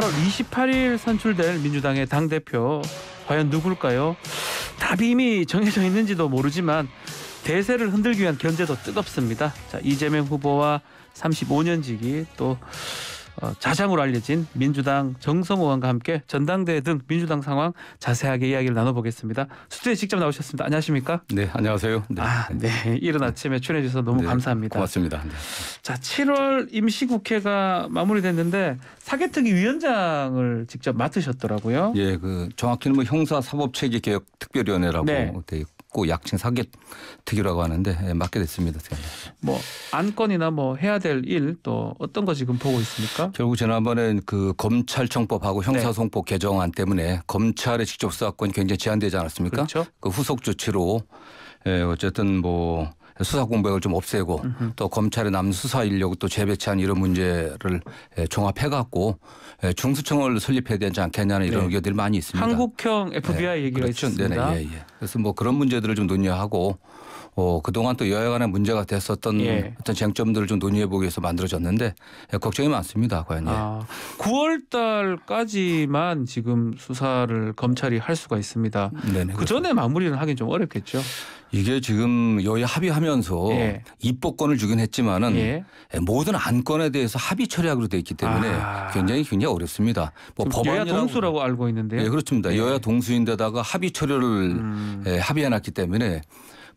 8월 28일 선출될 민주당의 당대표 과연 누굴까요? 답이 이미 정해져 있는지도 모르지만 대세를 흔들기 위한 견제도 뜨겁습니다. 자, 이재명 후보와 35년 지기 또 어, 자장으로 알려진 민주당 정성호 의원과 함께 전당대회 등 민주당 상황 자세하게 이야기를 나눠보겠습니다. 수트에 직접 나오셨습니다. 안녕하십니까? 네, 안녕하세요. 네, 아, 네. 이른 아침에 출연해 주셔서 너무 네, 감사합니다. 고맙습니다. 네. 자, 7월 임시국회가 마무리됐는데 사개특위 위원장을 직접 맡으셨더라고요. 예, 그 정확히는 뭐 형사사법체계개혁특별위원회라고 네. 돼 있고 맞고 약칭 사기특위라고 하는데 예, 맞게 됐습니다. 뭐 안건이나 뭐 해야 될 일 또 어떤 거 지금 보고 있습니까? 결국 지난번에 그 검찰청법하고 네. 형사소송법 네. 개정안 때문에 검찰의 직접 수사권이 굉장히 제한되지 않았습니까? 그렇죠. 그 후속 조치로 예, 어쨌든 뭐 수사 공백을 좀 없애고 으흠. 또검찰의남 수사 인력을 또 재배치한 이런 문제를 종합해갖고 중수청을 설립해야 되지 않겠냐는 이런 네. 의견들이 많이 있습니다. 한국형 FBI 네. 얘기가 그렇죠. 있습니다. 네네. 예, 예. 그래서 뭐 그런 문제들을 좀 논의하고 어, 그동안 또 여야 간의 문제가 됐었던 예. 어떤 쟁점들을 좀 논의해 보기 위해서 만들어졌는데 예, 걱정이 많습니다. 과연. 예. 아, 예. 9월 달까지만 지금 수사를 검찰이 할 수가 있습니다. 네네, 그 전에 마무리는 하긴 좀 어렵겠죠. 이게 지금 여야 합의하면서 예. 입법권을 주긴 했지만은 예. 예 모든 안건에 대해서 합의 처리하기로 되어 있기 때문에 아. 굉장히 굉장히 어렵습니다. 뭐 법안 동수라고 알고 있는데요. 예, 그렇습니다. 예. 여야 동수인데다가 합의 처리를 음. 예, 합의해 놨기 때문에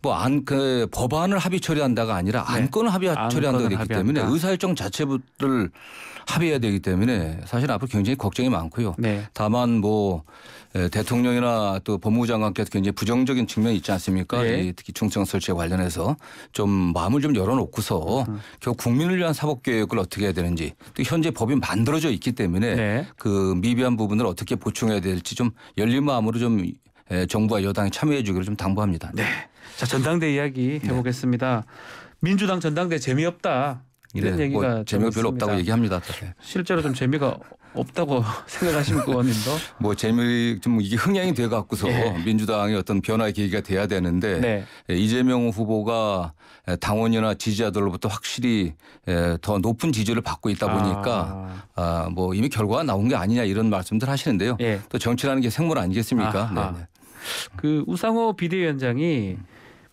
뭐안그 법안을 합의 처리한다가 아니라 네. 안건을 합의 처리한다고 되기 때문에 의사일정 자체를 합의해야 되기 때문에 사실 앞으로 굉장히 걱정이 많고요. 네. 다만 뭐 예, 대통령이나 또 법무부 장관께서 굉장히 부정적인 측면이 있지 않습니까? 네. 특히 중청 설치에 관련해서 좀 마음을 좀 열어놓고서 음. 결국 국민을 위한 사법 계획을 어떻게 해야 되는지 또 현재 법이 만들어져 있기 때문에 네. 그 미비한 부분을 어떻게 보충해야 될지 좀 열린 마음으로 좀 예, 정부와 여당이 참여해 주기를 좀 당부합니다. 네. 자, 전당대 이야기 해 보겠습니다. 네. 민주당 전당대 재미없다. 이런 네, 뭐 얘기가 뭐 재미가 별로 없다고 얘기합니다. 네. 실제로 좀 재미가 없다고 생각하시는 의원님도? 뭐 재미 좀 이게 흥행이 돼 갖고서 예. 민주당의 어떤 변화의 계기가 돼야 되는데 네. 예, 이재명 후보가 예, 당원이나 지지자들로부터 확실히 더 높은 지지를 받고 있다 보니까 아. 아뭐 이미 결과가 나온 게 아니냐 이런 말씀들 하시는데요. 예. 또 정치라는 게 생물 아니겠습니까? 아, 아. 그 우상호 비대위원장이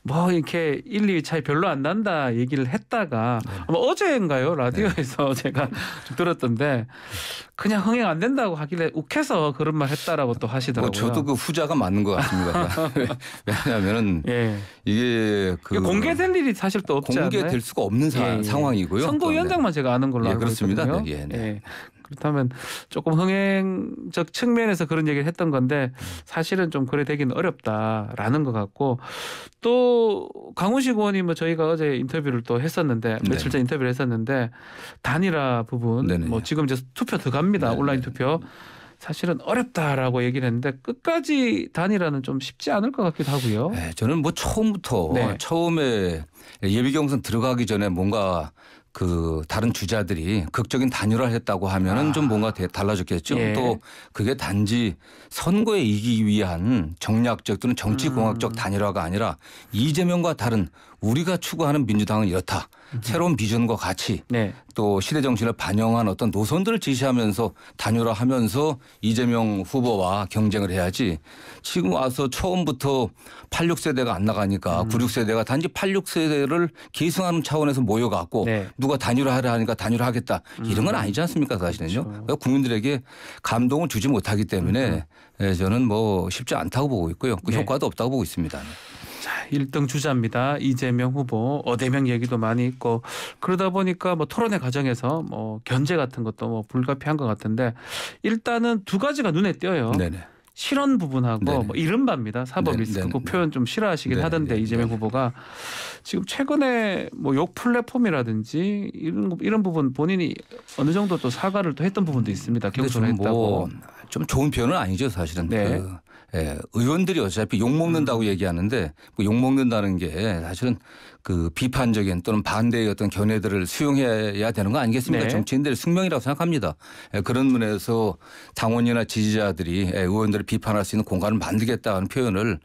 뭐 이렇게 1, 2 차이 별로 안 난다 얘기를 했다가 네. 아마 어제인가요 라디오에서 네. 제가 들었던데 그냥 흥행 안 된다고 하길래 욱해서 그런 말 했다라고 또 하시더라고요. 뭐 저도 그 후자가 맞는 것 같습니다. 왜냐하면은 예. 이게 그 공개될 일이 사실 또 없지 공개될 않나요? 수가 없는 사, 예, 예. 상황이고요. 선거위원장만 제가 아는 걸로 예, 알고 그습니다있거든 네, 예, 네. 예. 그렇다면 조금 흥행적 측면에서 그런 얘기를 했던 건데 사실은 좀 그래 되기는 어렵다라는 것 같고 또 강훈식 의원이 뭐 저희가 어제 인터뷰를 또 했었는데 네. 며칠 전 인터뷰를 했었는데 단일화 부분 네네. 뭐 지금 이제 투표 들어갑니다 네네. 온라인 투표 네. 사실은 어렵다라고 얘기를 했는데 끝까지 단일화는 좀 쉽지 않을 것 같기도 하고요. 네, 저는 뭐 처음부터 네. 처음에 예비 경선 들어가기 전에 뭔가 그 다른 주자들이 극적인 단일화를 했다고 하면은 아. 좀 뭔가 달라졌겠죠. 예. 또 그게 단지 선거에 이기기 위한 정략적 또는 정치공학적 음. 단일화가 아니라 이재명과 다른 우리가 추구하는 민주당은 이렇다. 음. 새로운 비전과 가치 네. 또 시대 정신을 반영한 어떤 노선들을 제시하면서 단일화하면서 이재명 후보와 경쟁을 해야지 지금 와서 처음부터 86세대가 안 나가니까 음. 96세대가 단지 86세대를 계승하는 차원에서 모여갖고 네. 누가 단일화하려 하니까 단일화하겠다 음. 이런 건 아니지 않습니까 사실은요. 그렇죠. 그러니까 국민들에게 감동을 주지 못하기 때문에 음. 예, 저는 뭐 쉽지 않다고 보고 있고요. 그 네. 효과도 없다고 보고 있습니다. 자, 1등 주자입니다. 이재명 후보 어대명 얘기도 많이 있고 그러다 보니까 뭐 토론회 과정에서 뭐 견제 같은 것도 뭐 불가피한 것 같은데 일단은 두 가지가 눈에 띄어요. 네네. 실언 부분하고 뭐 이른바입니다. 사법 네, 리스크 그 표현 좀 싫어하시긴 네네. 하던데 네, 이재명 네. 후보가 지금 최근에 뭐 욕 플랫폼이라든지 이런 이런 부분 본인이 어느 정도 또 사과를 또 했던 부분도 있습니다. 경선했다고. 뭐 뭐좀 좋은 표현은 아니죠 사실은. 네. 그 예, 의원들이 어차피 욕 먹는다고 음. 얘기하는데 뭐욕 먹는다는 게 사실은 그 비판적인 또는 반대의 어떤 견해들을 수용해야 되는 거 아니겠습니까? 네. 정치인들의 숙명이라고 생각합니다. 예, 그런 면에서 당원이나 지지자들이 예, 의원들을 비판할 수 있는 공간을 만들겠다는 표현을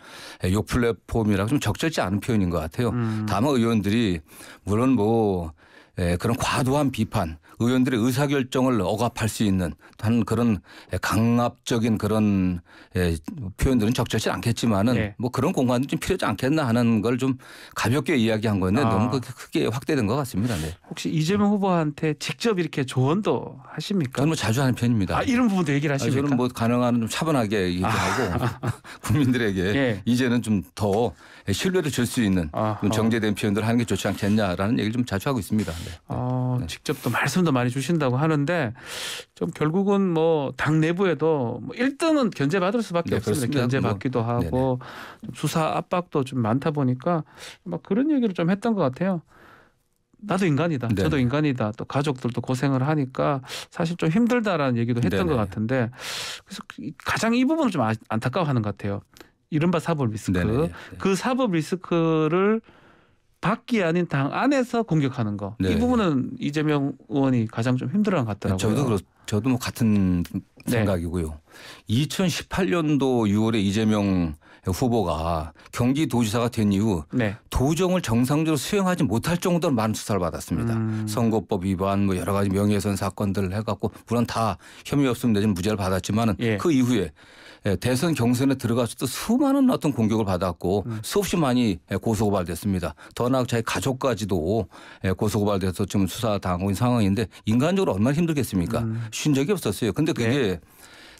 예, 욕 플랫폼이라고 좀 적절치 않은 표현인 것 같아요. 음. 다만 의원들이 물론 뭐 에, 예, 그런 과도한 비판, 의원들의 의사결정을 억압할 수 있는 한 그런 예, 강압적인 그런 에, 예, 표현들은 적절치 않겠지만은 네. 뭐 그런 공간도 좀 필요하지 않겠나 하는 걸 좀 가볍게 이야기한 거였는데 아. 너무 그렇게 크게 확대된 것 같습니다. 네. 혹시 이재명 후보한테 직접 이렇게 조언도 하십니까? 저는 뭐 자주 하는 편입니다. 아, 이런 부분도 얘기를 하십니까? 저는 뭐 가능한 좀 차분하게 얘기하고 아. 국민들에게 예. 이제는 좀 더 신뢰를 줄 수 있는 좀 정제된 표현들을 하는 게 좋지 않겠냐라는 얘기를 좀 자주 하고 있습니다. 네. 어, 네. 네. 직접 또 말씀도 많이 주신다고 하는데 좀 결국은 뭐 당 내부에도 뭐 1등은 견제받을 수밖에 네, 없습니다. 그렇습니다. 견제받기도 뭐, 하고 좀 수사 압박도 좀 많다 보니까 막 그런 얘기를 좀 했던 것 같아요. 나도 인간이다. 네 저도 인간이다. 또 가족들도 고생을 하니까 사실 좀 힘들다라는 얘기도 했던 네네. 것 같은데 그래서 그 가장 이 부분을 좀 아, 안타까워하는 것 같아요. 이른바 사법 리스크. 네네. 네. 그 사법 리스크를 밖이 아닌 당 안에서 공격하는 거. 네. 이 부분은 이재명 의원이 가장 좀 힘들어한 것 같더라고요. 저도 그렇, 저도 뭐 같은 네. 생각이고요. 네. 2018년도 6월에 이재명 후보가 경기도지사가 된 이후 네. 도정을 정상적으로 수행하지 못할 정도로 많은 수사를 받았습니다. 음. 선거법 위반, 뭐 여러 가지 명예훼손 사건들을 해갖고 물론 다 혐의 없으면 되지 무죄를 받았지만 예. 그 이후에 예, 대선 경선에 들어갔을 때 수많은 어떤 공격을 받았고 음. 수없이 많이 예, 고소고발됐습니다. 더 나아 자기 가족까지도 예, 고소고발돼서 지금 수사당하고 있는 상황인데 인간적으로 얼마나 힘들겠습니까? 음. 쉰 적이 없었어요. 근데 그게 네.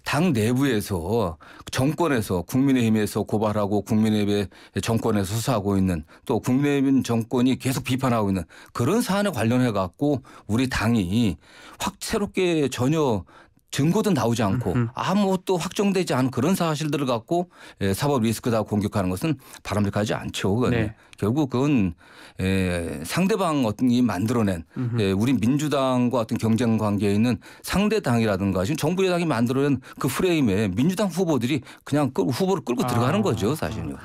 당 내부에서 정권에서 국민의힘에서 고발하고 국민의힘 정권에서 수사하고 있는 또 국민의힘 정권이 계속 비판하고 있는 그런 사안에 관련해 갖고 우리 당이 확 새롭게 전혀 증거도 나오지 않고 음, 음. 아무것도 확정되지 않은 그런 사실들을 갖고 예, 사법 리스크다 공격하는 것은 바람직하지 않죠. 그건. 네. 결국 그건 에, 예, 상대방이 만들어낸 에, 예, 우리 민주당과 어떤 경쟁 관계에 있는 상대 당이라든가 지금 정부 여당이 만들어낸 그 프레임에 민주당 후보들이 그냥 끌, 후보를 끌고 아. 들어가는 거죠 사실은요.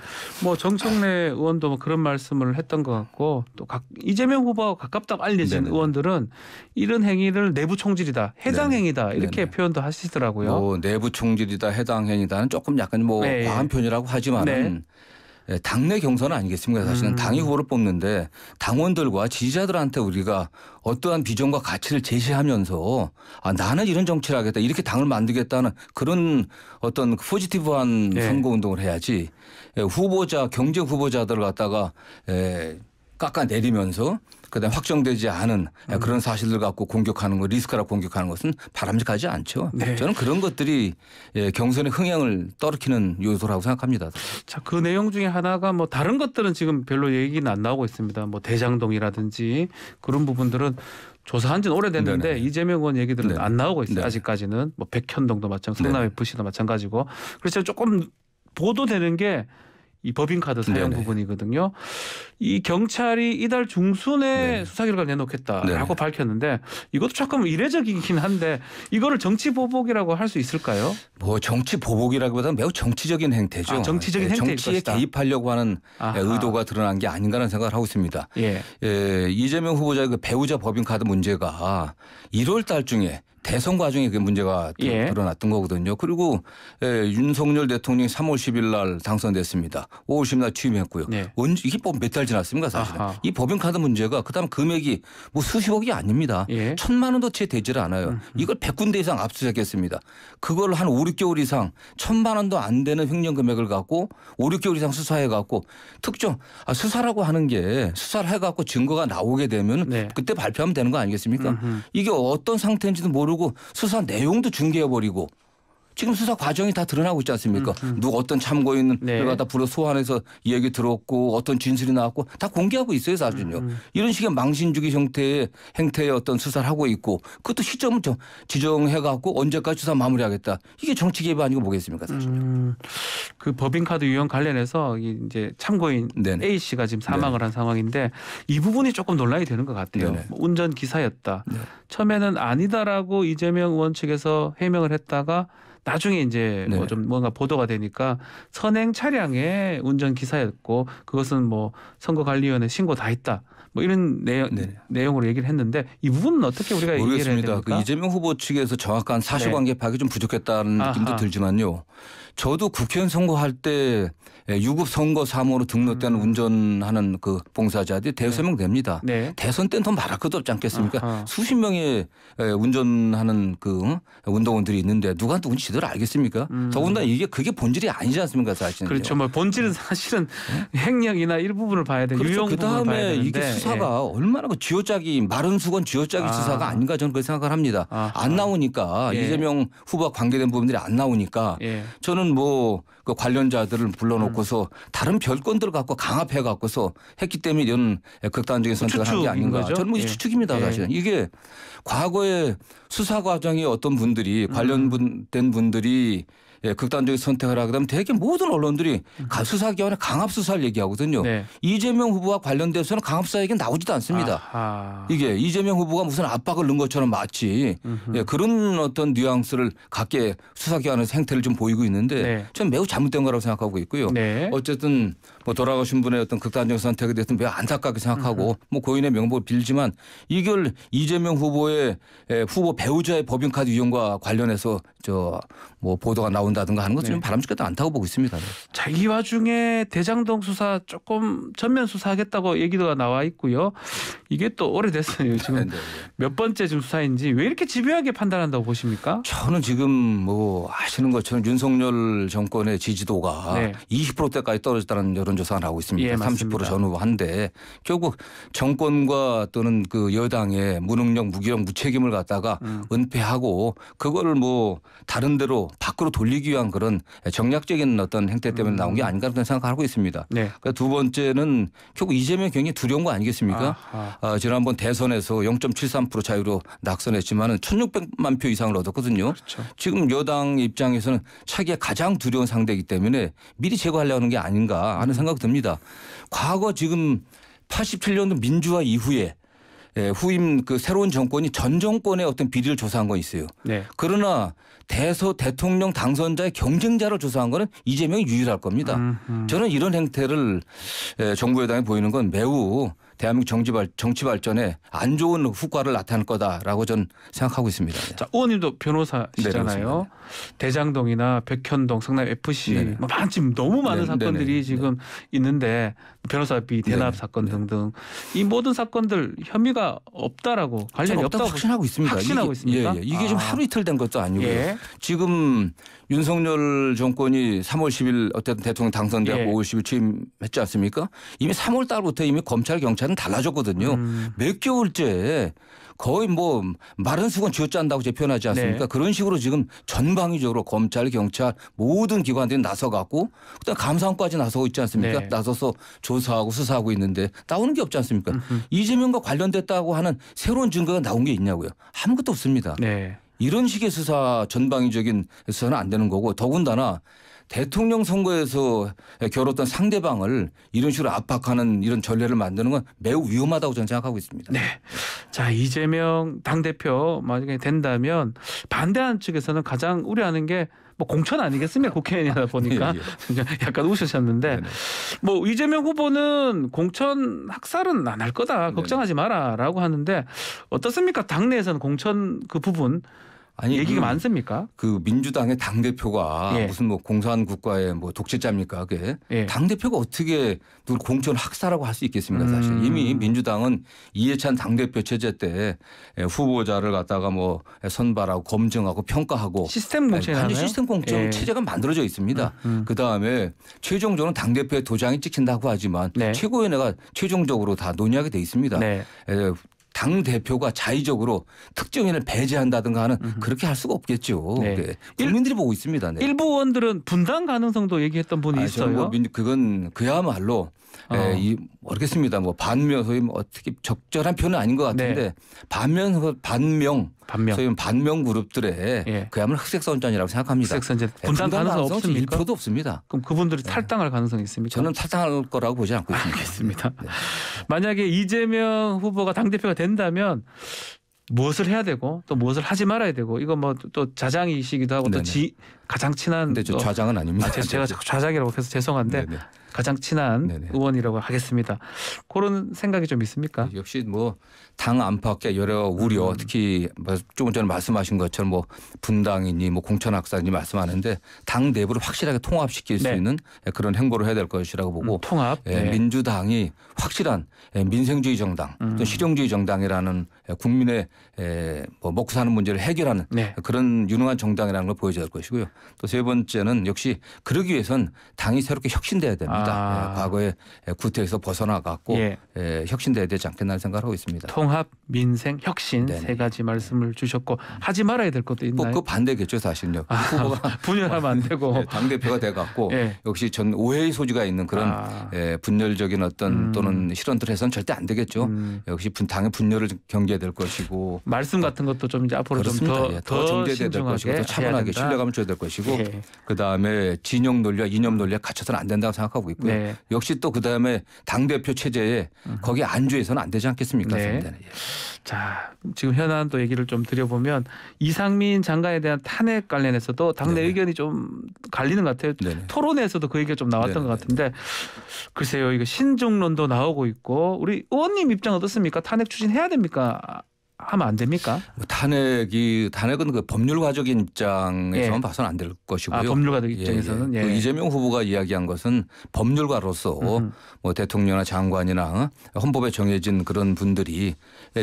뭐 정청래 의원도 뭐 그런 말씀을 했던 것 같고 또 각, 이재명 후보와 가깝다고 알려진 네네. 의원들은 이런 행위를 내부 총질이다, 해당 행위다 이렇게 네네. 표현도 하시더라고요. 뭐 내부 총질이다, 해당 행위다는 조금 약간 뭐 네. 과한 표현이라고 하지만은. 네. 예, 당내 경선 아니겠습니까? 사실은 음. 당의 후보를 뽑는데 당원들과 지지자들한테 우리가 어떠한 비전과 가치를 제시하면서 아, 나는 이런 정치를 하겠다. 이렇게 당을 만들겠다는 그런 어떤 포지티브한 네. 선거 운동을 해야지 예, 후보자 경쟁 후보자들을 갖다가 에, 깎아내리면서 그다음 확정되지 않은 음. 그런 사실들 갖고 공격하는 거 리스크라 공격하는 것은 바람직하지 않죠. 네. 저는 그런 것들이 예, 경선의 흥행을 떨어뜨리는 요소라고 생각합니다. 자, 그 내용 중에 하나가 뭐 다른 것들은 지금 별로 얘기는 안 나오고 있습니다. 뭐 대장동이라든지 그런 부분들은 조사한 지는 오래됐는데 네네. 이재명 의원 얘기들은 네네. 안 나오고 있어요. 네네. 아직까지는 뭐 백현동도 마찬가지고 네. 성남 FC도 마찬가지고 그래서 조금 보도되는 게이 법인카드 사용 네네. 부분이거든요. 이 경찰이 이달 중순에 네. 수사 결과 내놓겠다라고 네. 밝혔는데 이것도 조금 이례적이긴 한데 이거를 정치 보복이라고 할 수 있을까요? 뭐 정치 보복이라기보다는 매우 정치적인 행태죠. 아, 정치적인 네, 예, 행태 정치에 것이다. 개입하려고 하는 아하. 의도가 드러난 게 아닌가라는 생각을 하고 있습니다. 예. 예, 이재명 후보자의 그 배우자 법인카드 문제가 1월 달 중에 대선 과정에 그 문제가 예. 드러났던 거거든요. 그리고 예, 윤석열 대통령이 3월 10일 날 당선됐습니다. 5월 10일 날 취임했고요. 네. 언제 이게 뭐 몇달 지났습니까 사실은. 아하. 이 법인카드 문제가 그다음 금액이 뭐 수십억이 아닙니다. 예. 천만 원도 채 되질 않아요. 음흠. 음. 이걸 100군데 이상 압수수색했습니다. 그걸 한 5, 6개월 이상 천만 원도 안 되는 횡령 금액을 갖고 5, 6개월 이상 수사해 갖고 특정 아, 수사라고 하는 게 수사를 해 갖고 증거가 나오게 되면 네. 그때 발표하면 되는 거 아니겠습니까? 음흠. 이게 어떤 상태인지도 모르 모르고 수사 내용도 중계해버리고 지금 수사 과정이 다 드러나고 있지 않습니까? 음, 음. 누가 어떤 참고인을 네. 갖다 불러 소환해서 이 얘기 들었고 어떤 진술이 나왔고 다 공개하고 있어요 사실은요. 음, 음. 이런 식의 망신주기 형태의 행태의 어떤 수사를 하고 있고 그것도 시점을 좀 지정해갖고 언제까지 수사 마무리하겠다. 이게 정치 개입 아니고 뭐겠습니까 사실은요. 음, 그 법인카드 유형 관련해서 이제 참고인 네네. A 씨가 지금 사망을 네네. 한 상황인데 이 부분이 조금 논란이 되는 것 같아요. 네네. 뭐 운전 기사였다. 네. 처음에는 아니다라고 이재명 의원 측에서 해명을 했다가 나중에 이제 네. 뭐좀 뭔가 보도가 되니까 선행 차량의 운전 기사였고 그것은 뭐 선거관리위원회 신고 다 했다. 뭐 이런 내용, 네. 내용으로 얘기를 했는데 이 부분은 어떻게 우리가 모르겠습니다. 얘기를 그 해야 됩니까? 그 이재명 후보 측에서 정확한 사실관계 네. 파악이 좀 부족했다는 느낌도 들지만요. 저도 국회의원 선거할 때 유급 선거 사무로 등록된 음. 운전하는 그 봉사자들이 네. 대여섯 명 됩니다. 네. 대선 때는 더 말할 것도 없지 않겠습니까? 아하. 수십 명의 운전하는 그 운동원들이 있는데 누가 누군지 제대로 알겠습니까? 음. 더군다나 이게 그게 본질이 아니지 않습니까? 사실은. 그렇죠. 뭐 본질은 음. 사실은 행령이나 네? 일부분을 봐야 돼요. 그렇죠. 그다음에 이게 네. 수사가 예. 얼마나 그 쥐어짜기 마른 수건 쥐어짜기 아. 수사가 아닌가 저는 그렇게 생각을 합니다. 아하. 안 나오니까 예. 이재명 후보와 관계된 부분들이 안 나오니까 예. 저는 심지는뭐그 관련자들을 불러놓고서 다른 별건들을 갖고 강압해 갖고서 했기 때문에 이런 극단적인 뭐 선택을 한 게 아닌가. 거죠? 저는 뭐 예. 추측입니다. 예. 사실 은 이게 과거에 수사 과정에 어떤 분들이 음. 관련된 분들이 예, 극단적인 선택을 하게 되면 대개 모든 언론들이 수사기관의 강압수사를 얘기하거든요. 네. 이재명 후보와 관련돼서는 강압수사 얘기는 나오지도 않습니다. 아하. 이게 이재명 후보가 무슨 압박을 넣은 것처럼 마치 예, 그런 어떤 뉘앙스를 갖게 수사기관의 생태를좀 보이고 있는데 네. 저는 매우 잘못된 거라고 생각하고 있고요. 네. 어쨌든 뭐 돌아가신 분의 어떤 극단적 선택에 대해서는 매우 안타깝게 생각하고 음흠. 뭐 고인의 명복을 빌지만 이걸 이재명 후보의 예, 후보 배우자의 법인카드 이용과 관련해서 저 뭐 보도가 나온 나온다든가 하는 것은 네. 바람직하지 않다고 보고 있습니다. 자, 이 와중에 대장동 수사 조금 전면 수사하겠다고 얘기가 나와 있고요. 이게 또 오래됐어요. 지금 네, 네, 네, 몇 번째 지금 수사인지 왜 이렇게 집요하게 판단한다고 보십니까? 저는 지금 뭐 아시는 것처럼 윤석열 정권의 지지도가 네. 20%대까지 떨어졌다는 여론조사가 나오고 있습니다. 예, 30% 전후한데 결국 정권과 또는 그 여당의 무능력, 무기력, 무책임을 갖다가 음. 은폐하고 그거를 뭐 다른 데로 밖으로 돌리 누이기 위한 그런 정략적인 어떤 행태 때문에 나온 게 음. 아닌가 그런 생각 하고 있습니다. 네. 그러니까 두 번째는 결국 이재명 경이 두려운 거 아니겠습니까? 아, 아. 어, 지난번 대선에서 0.73% 자유로 낙선했지만은 1,600만 표 이상을 얻었거든요. 그렇죠. 지금 여당 입장에서는 차기에 가장 두려운 상대이기 때문에 미리 제거하려는 게 아닌가 하는 음. 생각이 듭니다. 과거 지금 87년도 민주화 이후에 예, 후임 그 새로운 정권이 전 정권의 어떤 비리를 조사한 건 있어요. 네. 그러나 대서 대통령 당선자의 경쟁자를 조사한 거는 이재명이 유일할 겁니다. 음, 음. 저는 이런 행태를 예, 정부 여당이 보이는 건 매우 대한민국 정치, 발, 정치 발전에 안 좋은 후과를 나타낼 거다라고 전 생각하고 있습니다. 자, 의원님도 변호사시잖아요. 네, 대장동이나 백현동, 성남 FC 네. 네. 뭐 많, 지금 너무 많은 네, 네, 사건들이 지금 있는데 변호사비 대납 사건 등등 이 모든 사건들 혐의가 없다라고 관련이 없다고, 확신하고 있습니다. 확신하고 있습니다. 예, 예. 이게 아. 좀 하루 이틀 된 것도 아니고 예. 지금 윤석열 정권이 3월 10일 어쨌든 대통령 당선되고 예. 5월 10일 취임했지 않습니까? 이미 3월 달부터 이미 검찰 경찰 때는 달라졌거든요. 음. 몇 개월째 거의 뭐 마른 수건 쥐어짠다고 제 표현하지 않습니까? 네. 그런 식으로 지금 전방위적으로 검찰, 경찰 모든 기관들이 나서갖고 그다음 감사원까지 나서고 있지 않습니까? 네. 나서서 조사하고 수사하고 있는데 나오는 게 없지 않습니까? 음흠. 이재명과 관련됐다고 하는 새로운 증거가 나온 게 있냐고요? 아무것도 없습니다. 네. 이런 식의 수사 전방위적인 수사는 안 되는 거고 더군다나 대통령 선거에서 겨뤘던 상대방을 이런 식으로 압박하는 이런 전례를 만드는 건 매우 위험하다고 저는 생각하고 있습니다. 네. 자, 이재명 당대표 만약에 된다면 반대하 측에서는 가장 우려하는 게 뭐 공천 아니겠습니까? 국회의원이다 보니까 예, 예. 약간 웃으셨는데 네네. 뭐 이재명 후보는 공천 학살은 안 할 거다 네, 네. 걱정하지 마라라고 하는데 어떻습니까? 당내에서는 공천 그 부분 아니 얘기가 그, 많습니까? 그 민주당의 당 대표가 예. 무슨 뭐 공산 국가의 뭐 독재자입니까? 그게 예. 당 대표가 어떻게 누 공천 학살하고 할 수 있겠습니까? 음. 사실 이미 민주당은 이해찬 당 대표 체제 때 예, 후보자를 갖다가 뭐 예, 선발하고 검증하고 평가하고 시스템 공천 시스템 공천 예. 체제가 만들어져 있습니다. 음, 음. 그 다음에 최종적으로 당 대표의 도장이 찍힌다고 하지만 네. 최고위원회가 최종적으로 다 논의하게 돼 있습니다. 네. 예, 당 대표가 자의적으로 특정인을 배제한다든가 하는 음 그렇게 할 수가 없겠죠. 네. 네. 국민들이 일, 보고 있습니다. 네. 일부 의원들은 분당 가능성도 얘기했던 분이 아, 있어요. 뭐 그건 그야말로 예, 어. 예, 이 모르겠습니다. 뭐반면 소위 뭐 어떻게 적절한 표현은 아닌 것 네. 같은데 네. 반면 반명, 반명 소위 반명 그룹들의 예. 그야말로 흑색 선전이라고 생각합니다. 흑색 선전 분단, 예, 분 가능성 없습니까? 1%도 없습니다. 그럼 그분들이 예. 탈당할 가능성이 있습니까? 저는 탈당할 거라고 보지 않고 있습니다. 알겠습니다. 네. 만약에 이재명 후보가 당 대표가 된다면 무엇을 해야 되고 또 무엇을 하지 말아야 되고 이거 뭐 또 자장이시기도 하고 또 지, 가장 친한 근데 저 어, 좌장은 아닙니다. 아, 제가 좌장이라고 해서 죄송한데 네네. 네. 가장 친한 네네. 네. 의원이라고 하겠습니다. 그런 생각이 좀 있습니까? 네, 역시 뭐 당 안팎의 여러 우려 음. 특히 뭐 조금 전에 말씀하신 것처럼 뭐 분당이니 뭐 공천학살이니 말씀하는데 당 내부를 확실하게 통합시킬 네. 수 있는 그런 행보를 해야 될 것이라고 보고 음, 통합 예, 네. 민주당이 확실한 예, 민생주의 정당 음. 또 실용주의 정당이라는 예, 국민의 예, 뭐 먹고 사는 문제를 해결하는 네. 그런 유능한 정당이라는 걸 보여줘야 할 것이고요. 또세 번째는 역시 그러기 위해선 당이 새롭게 혁신돼야 됩니다. 아. 예, 과거의 구태에서 벗어나갖고 예. 예, 혁신돼야 되지 않겠나 생각하고 있습니다. 통합, 민생, 혁신 네네. 세 가지 말씀을 주셨고 하지 말아야 될 것도 있나요? 그 반대겠죠 사실요. 아, 후보가 분열하면 안 되고 예, 당 대표가 돼갖고 예. 역시 전 오해의 소지가 있는 그런 아. 예, 분열적인 어떤 음. 또는 실언들 해서는 절대 안 되겠죠. 음. 역시 당의 분열을 경계해야 될 것이고 말씀 같은 것도 좀 이제 앞으로 좀더더 예, 정제될 것이고 더 차분하게 신뢰감을 줘야 될 것이고. 것이고 네. 그다음에 진영 논리와 이념 논리에 갇혀서는 안 된다고 생각하고 있고요. 네. 역시 또 그다음에 당 대표 체제에 음. 거기에 안주해서는 안 되지 않겠습니까? 네. 예. 자, 지금 현안 또 얘기를 좀 드려보면 이상민 장관에 대한 탄핵 관련해서도 당내 의견이 좀 갈리는 것 같아요. 토론에서도 그 얘기가 좀 나왔던 것 같은데 글쎄요, 이거 신중론도 나오고 있고 우리 의원님 입장 어떻습니까? 탄핵 추진해야 됩니까? 하면 안 됩니까? 뭐 탄핵이 탄핵은 그 법률가적인 입장에서만 예. 봐서는 안 될 것이고요. 아, 법률가적 입장에서는 예, 예. 그 이재명 후보가 이야기한 것은 법률가로서 음뭐 대통령이나 장관이나 어? 헌법에 정해진 그런 분들이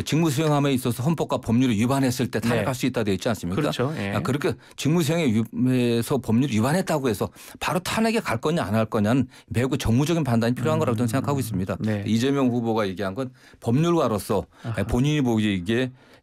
직무 수행함에 있어서 헌법과 법률을 위반했을 때 탄핵할 네. 수 있다 되어 있지 않습니까? 그렇죠. 예. 아, 그렇게 직무 수행에서 법률 위반했다고 해서 바로 탄핵에 갈 거냐 안 할 거냐는 매우 정무적인 판단이 필요한 음. 거라고 저는 음. 생각하고 있습니다. 네. 이재명 후보가 얘기한 건 법률가로서 아하. 본인이 보기에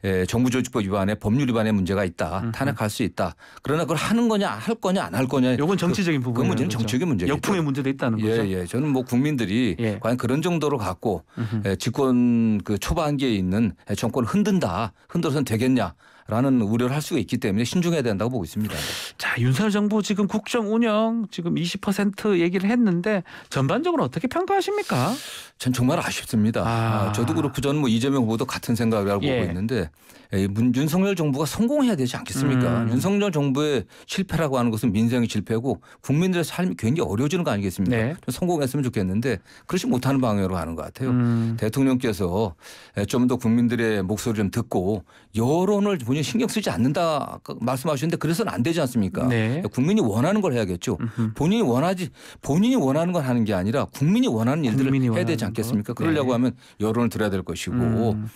예, 정부조직법 위반에 법률 위반의 문제가 있다. 음 탄핵할 수 있다. 그러나 그걸 하는 거냐 할 거냐 안 할 거냐. 이건 정치적인 부분. 그, 그 문제는 그렇죠. 정치적인 문제죠. 역풍의 문제도 있다는 예, 거죠. 예, 예. 저는 뭐 국민들이 예. 과연 그런 정도로 갖고 예, 집권 그 초반기에 있는 예, 정권을 흔든다. 흔들어서는 되겠냐. 라는 우려를 할 수가 있기 때문에 신중해야 된다고 보고 있습니다. 자, 윤석열 정부 지금 국정 운영 지금 20% 얘기를 했는데 전반적으로 어떻게 평가하십니까? 전 정말 아쉽습니다. 아. 아, 저도 그렇고 저는 뭐 이재명 후보도 같은 생각을 알고 예. 보고 있는데 예, 윤석열 정부가 성공해야 되지 않겠습니까? 음. 윤석열 정부의 실패라고 하는 것은 민생의 실패고 국민들의 삶이 굉장히 어려워지는 거 아니겠습니까? 네. 좀 성공했으면 좋겠는데 그렇지 못하는 방향으로 하는것 같아요. 음. 대통령께서 예, 좀더 국민들의 목소리 좀 듣고 여론을 본인이 신경 쓰지 않는다 그 말씀하셨는데 그래서는 안 되지 않습니까? 네. 국민이 원하는 걸 해야겠죠. 음흠. 본인이 원하지 본인이 원하는 걸 하는 게 아니라 국민이 원하는 일들을 국민이 해야 되지 않겠습니까? 네. 그러려고 하면 여론을 들어야 될 것이고 음.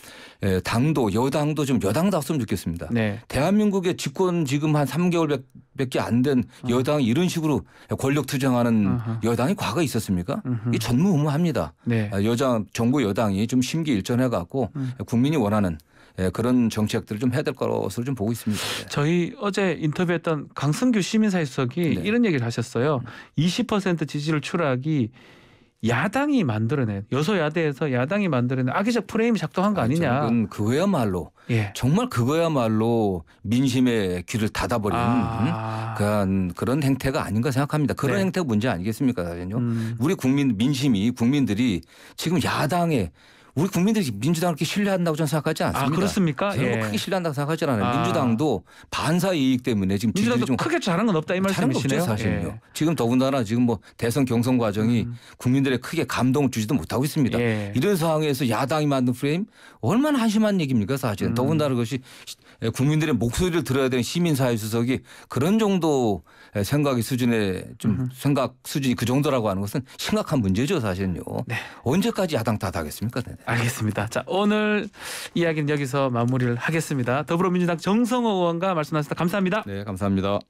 예, 당도 여당도 좀 여당도 왔으면 좋겠습니다. 네. 대한민국의 집권 지금 한 3개월밖에 안된 어. 여당이 이런 식으로 권력 투쟁하는 아하. 여당이 과거 에 있었습니까? 음흠. 이 전무후무합니다. 네. 아, 여장 정부 여당이 좀 심기일전해 갖고 음. 국민이 원하는 예, 그런 정책들을 좀 해야 될 것으로 좀 보고 있습니다. 네. 저희 어제 인터뷰했던 강승규 시민사회 수석이 네. 이런 얘기를 하셨어요. 20%지지를 음. 추락이 야당이 만들어낸 여소야대에서 야당이 만들어낸 악의적 프레임이 작동한 거 아니냐. 아 그거야말로 예. 정말 그거야말로 민심의 귀를 닫아버린 아. 음? 그런, 그런 행태가 아닌가 생각합니다. 그런 네. 행태가 문제 아니겠습니까 사실은요. 음. 우리 국민 민심이 국민들이 지금 야당에 우리 국민들이 민주당을 그렇게 신뢰한다고 저는 생각하지 아, 않습니다. 아, 그렇습니까? 저는 뭐 예. 크게 신뢰한다고 생각하지 않아요. 아. 민주당도 반사 이익 때문에 지금 민주당도 좀 크게 잘한 건 없다 이 말씀이시네요. 사실요. 예. 지금 더군다나 지금 뭐 대선 경선 과정이 음. 국민들의 크게 감동을 주지도 못하고 있습니다. 예. 이런 상황에서 야당이 만든 프레임 얼마나 한심한 얘기입니까 사실은. 음. 더군다나 그것이 예, 국민들의 목소리를 들어야 되는 시민사회수석이 그런 정도 예, 생각의 수준의 좀으 생각 수준이 그 정도라고 하는 것은 심각한 문제죠 사실은요. 네. 언제까지 야당 다하겠습니까 알겠습니다. 자 오늘 이야기는 여기서 마무리를 하겠습니다. 더불어민주당 정성호 의원과 말씀하셨다. 감사합니다. 네 감사합니다.